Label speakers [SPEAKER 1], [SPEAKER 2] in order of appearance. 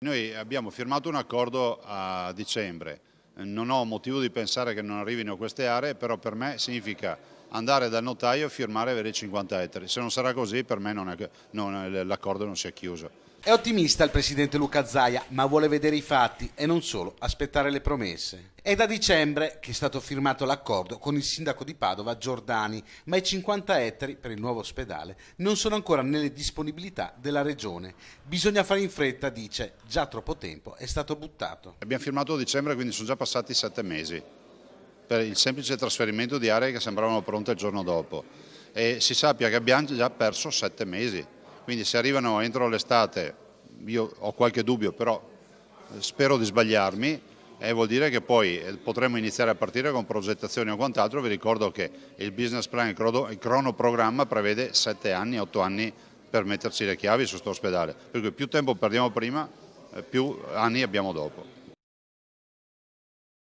[SPEAKER 1] Noi abbiamo firmato un accordo a dicembre, non ho motivo di pensare che non arrivino queste aree, però per me significa andare dal notaio e firmare e avere 50 ettari, se non sarà così per me l'accordo non, non si è chiuso. È ottimista
[SPEAKER 2] il presidente Luca Zaia, ma vuole vedere i fatti e non solo aspettare le promesse. È da dicembre che è stato firmato l'accordo con il sindaco di Padova Giordani, ma i 50 ettari per il nuovo ospedale non sono ancora nelle disponibilità della regione. Bisogna fare in fretta, dice, già troppo tempo è stato buttato.
[SPEAKER 1] Abbiamo firmato a dicembre, quindi sono già passati sette mesi per il semplice trasferimento di aree che sembravano pronte il giorno dopo e si sappia che abbiamo già perso sette mesi quindi se arrivano entro l'estate, io ho qualche dubbio, però spero di sbagliarmi, e eh, vuol dire che poi eh, potremo iniziare a partire con progettazioni o quant'altro, vi ricordo che il business plan, il cronoprogramma prevede 7 anni, 8 anni per metterci le chiavi su questo ospedale, per cui più tempo perdiamo prima, eh, più anni abbiamo dopo.